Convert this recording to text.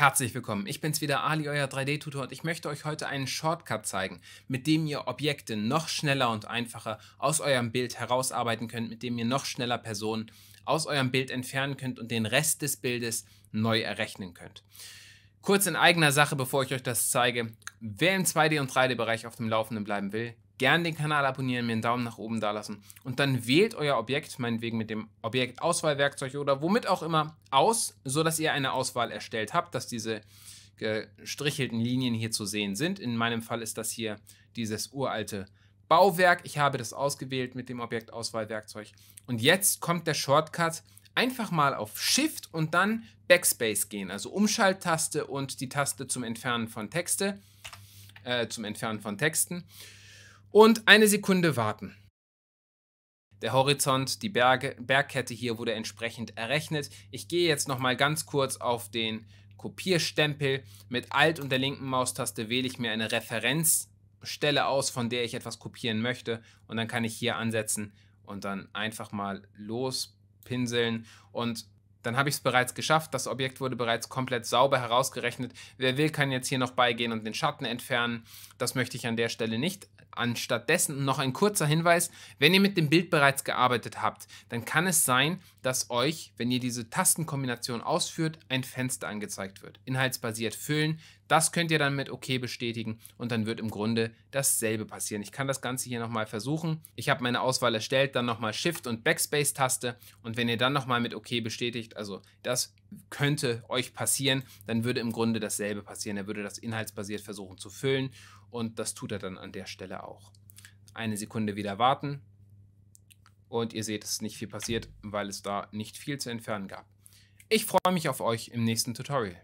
Herzlich willkommen, ich bin's wieder Ali, euer 3D-Tutor und ich möchte euch heute einen Shortcut zeigen, mit dem ihr Objekte noch schneller und einfacher aus eurem Bild herausarbeiten könnt, mit dem ihr noch schneller Personen aus eurem Bild entfernen könnt und den Rest des Bildes neu errechnen könnt. Kurz in eigener Sache, bevor ich euch das zeige, wer im 2D- und 3D-Bereich auf dem Laufenden bleiben will, Gern den Kanal abonnieren, mir einen Daumen nach oben da lassen und dann wählt euer Objekt, meinetwegen mit dem Objektauswahlwerkzeug oder womit auch immer, aus, sodass ihr eine Auswahl erstellt habt, dass diese gestrichelten Linien hier zu sehen sind. In meinem Fall ist das hier dieses uralte Bauwerk. Ich habe das ausgewählt mit dem Objektauswahlwerkzeug. Und jetzt kommt der Shortcut. Einfach mal auf Shift und dann Backspace gehen, also Umschalttaste und die Taste zum Entfernen von Texte, äh, zum Entfernen von Texten und eine Sekunde warten. Der Horizont, die Berge, Bergkette hier wurde entsprechend errechnet. Ich gehe jetzt nochmal ganz kurz auf den Kopierstempel. Mit Alt und der linken Maustaste wähle ich mir eine Referenzstelle aus, von der ich etwas kopieren möchte. Und dann kann ich hier ansetzen und dann einfach mal lospinseln. Und dann habe ich es bereits geschafft, das Objekt wurde bereits komplett sauber herausgerechnet. Wer will, kann jetzt hier noch beigehen und den Schatten entfernen. Das möchte ich an der Stelle nicht. Anstattdessen noch ein kurzer Hinweis, wenn ihr mit dem Bild bereits gearbeitet habt, dann kann es sein, dass euch, wenn ihr diese Tastenkombination ausführt, ein Fenster angezeigt wird. Inhaltsbasiert füllen, das könnt ihr dann mit OK bestätigen und dann wird im Grunde dasselbe passieren. Ich kann das Ganze hier nochmal versuchen. Ich habe meine Auswahl erstellt, dann nochmal Shift und Backspace-Taste und wenn ihr dann nochmal mit OK bestätigt, also das könnte euch passieren, dann würde im Grunde dasselbe passieren. Er würde das inhaltsbasiert versuchen zu füllen und das tut er dann an der Stelle auch. Eine Sekunde wieder warten und ihr seht, es ist nicht viel passiert, weil es da nicht viel zu entfernen gab. Ich freue mich auf euch im nächsten Tutorial.